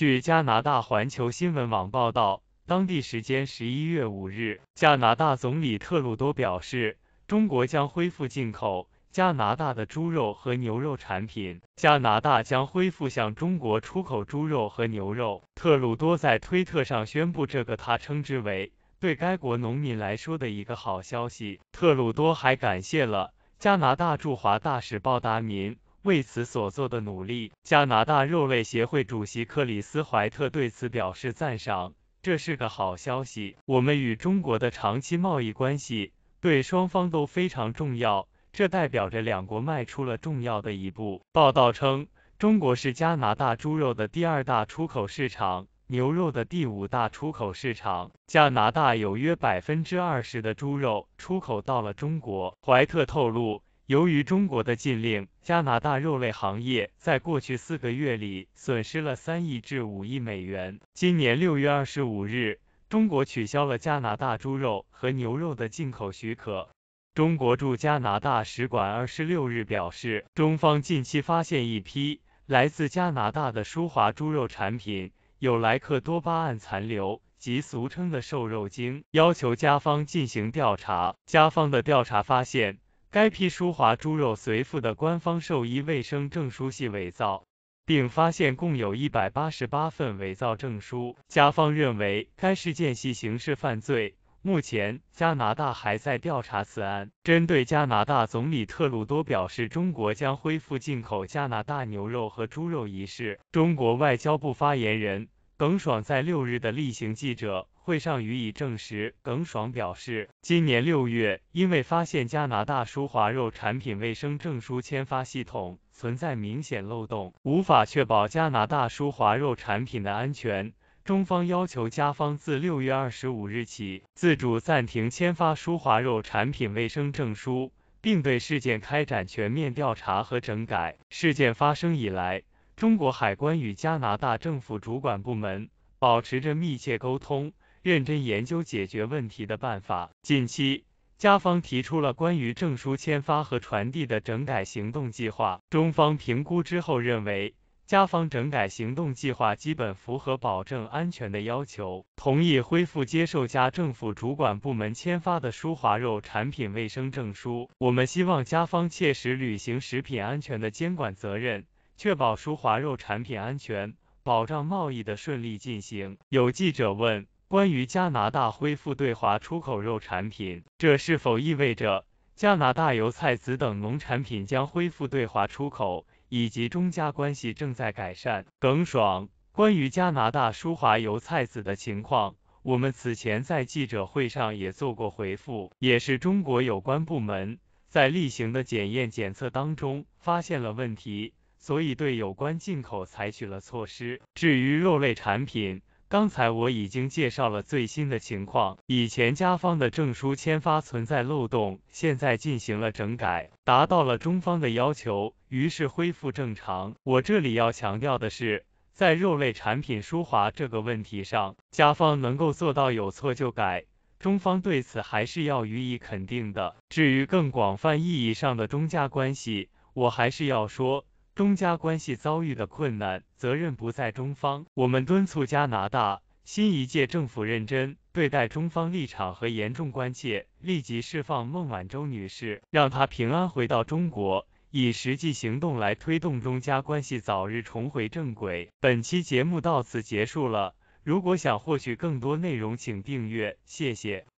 据加拿大环球新闻网报道，当地时间十一月五日，加拿大总理特鲁多表示，中国将恢复进口加拿大的猪肉和牛肉产品，加拿大将恢复向中国出口猪肉和牛肉。特鲁多在推特上宣布这个，他称之为对该国农民来说的一个好消息。特鲁多还感谢了加拿大驻华大使鲍达民。为此所做的努力，加拿大肉类协会主席克里斯怀特对此表示赞赏。这是个好消息，我们与中国的长期贸易关系对双方都非常重要，这代表着两国迈出了重要的一步。报道称，中国是加拿大猪肉的第二大出口市场，牛肉的第五大出口市场。加拿大有约百分之二十的猪肉出口到了中国。怀特透露。由于中国的禁令，加拿大肉类行业在过去四个月里损失了三亿至五亿美元。今年六月二十五日，中国取消了加拿大猪肉和牛肉的进口许可。中国驻加拿大使馆二十六日表示，中方近期发现一批来自加拿大的舒华猪肉产品有莱克多巴胺残留及俗称的瘦肉精，要求加方进行调查。加方的调查发现。该批舒华猪肉随附的官方兽医卫生证书系伪造，并发现共有一百八十八份伪造证书。加方认为该事件系刑事犯罪，目前加拿大还在调查此案。针对加拿大总理特鲁多表示中国将恢复进口加拿大牛肉和猪肉一事，中国外交部发言人。耿爽在六日的例行记者会上予以证实。耿爽表示，今年六月，因为发现加拿大舒华肉产品卫生证书签发系统存在明显漏洞，无法确保加拿大舒华肉产品的安全，中方要求加方自六月二十五日起自主暂停签发舒华肉产品卫生证书，并对事件开展全面调查和整改。事件发生以来，中国海关与加拿大政府主管部门保持着密切沟通，认真研究解决问题的办法。近期，加方提出了关于证书签发和传递的整改行动计划。中方评估之后认为，加方整改行动计划基本符合保证安全的要求，同意恢复接受加政府主管部门签发的舒华肉产品卫生证书。我们希望加方切实履行食品安全的监管责任。确保舒华肉产品安全，保障贸易的顺利进行。有记者问，关于加拿大恢复对华出口肉产品，这是否意味着加拿大油菜籽等农产品将恢复对华出口，以及中加关系正在改善？耿爽，关于加拿大舒华油菜籽的情况，我们此前在记者会上也做过回复，也是中国有关部门在例行的检验检测当中发现了问题。所以对有关进口采取了措施。至于肉类产品，刚才我已经介绍了最新的情况。以前加方的证书签发存在漏洞，现在进行了整改，达到了中方的要求，于是恢复正常。我这里要强调的是，在肉类产品输华这个问题上，加方能够做到有错就改，中方对此还是要予以肯定的。至于更广泛意义上的中加关系，我还是要说。中加关系遭遇的困难，责任不在中方。我们敦促加拿大新一届政府认真对待中方立场和严重关切，立即释放孟晚舟女士，让她平安回到中国，以实际行动来推动中加关系早日重回正轨。本期节目到此结束了。如果想获取更多内容，请订阅，谢谢。